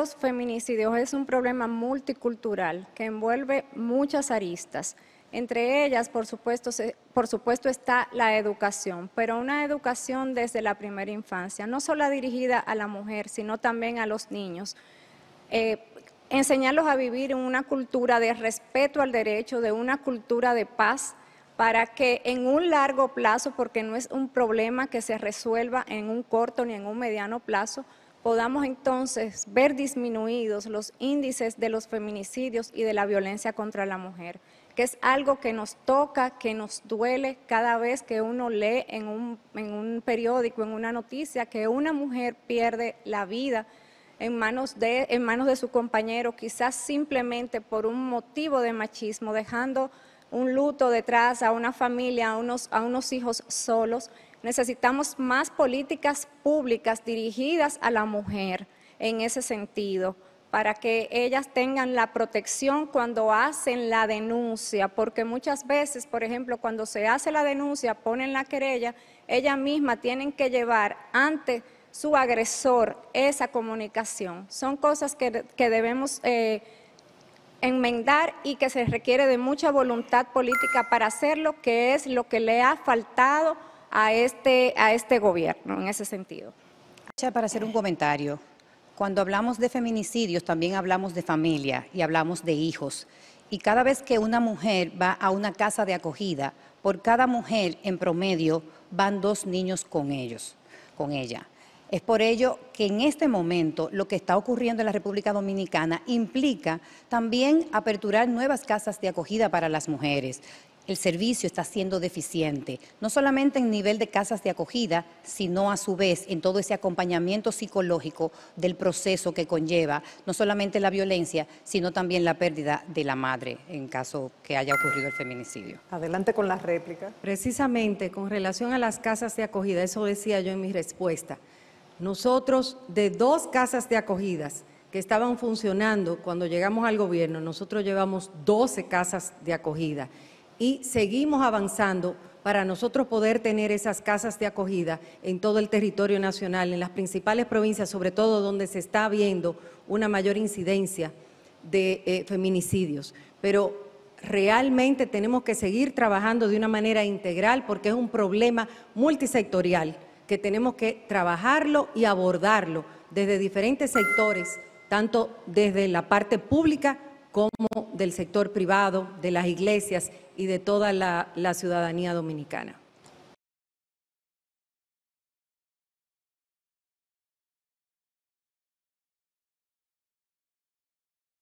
los feminicidios es un problema multicultural que envuelve muchas aristas. Entre ellas, por supuesto, por supuesto, está la educación, pero una educación desde la primera infancia, no solo dirigida a la mujer, sino también a los niños. Eh, enseñarlos a vivir en una cultura de respeto al derecho, de una cultura de paz, para que en un largo plazo, porque no es un problema que se resuelva en un corto ni en un mediano plazo, podamos entonces ver disminuidos los índices de los feminicidios y de la violencia contra la mujer, que es algo que nos toca, que nos duele cada vez que uno lee en un, periódico, en una noticia, que una mujer pierde la vida en manos, de, en manos de su compañero, quizás simplemente por un motivo de machismo, dejando un luto detrás, a una familia, a unos, a unos hijos solos. Necesitamos más políticas públicas dirigidas a la mujer en ese sentido, para que ellas tengan la protección cuando hacen la denuncia, porque muchas veces, por ejemplo, cuando se hace la denuncia, ponen la querella, ellas mismas tienen que llevar ante su agresor esa comunicación. Son cosas que, debemos... Eh, enmendar y que se requiere de mucha voluntad política para hacerlo, que es lo que le ha faltado a este, a este gobierno en ese sentido. Para hacer un comentario, cuando hablamos de feminicidios también hablamos de familia y hablamos de hijos. Y cada vez que una mujer va a una casa de acogida, por cada mujer en promedio van dos niños con ellos, con ella. Es por ello que en este momento lo que está ocurriendo en la República Dominicana implica también aperturar nuevas casas de acogida para las mujeres. El servicio está siendo deficiente, no solamente en nivel de casas de acogida, sino a su vez en todo ese acompañamiento psicológico del proceso que conlleva no solamente la violencia, sino también la pérdida de la madre en caso que haya ocurrido el feminicidio. Adelante con la réplica. Precisamente con relación a las casas de acogida, eso decía yo en mi respuesta. Nosotros, de dos casas de acogidas que estaban funcionando cuando llegamos al gobierno, nosotros llevamos 12 casas de acogida y seguimos avanzando para nosotros poder tener esas casas de acogida en todo el territorio nacional, en las principales provincias, sobre todo donde se está viendo una mayor incidencia de eh, feminicidios. Pero realmente tenemos que seguir trabajando de una manera integral porque es un problema multisectorial que tenemos que trabajarlo y abordarlo desde diferentes sectores, tanto desde la parte pública como del sector privado, de las iglesias y de toda la, ciudadanía dominicana.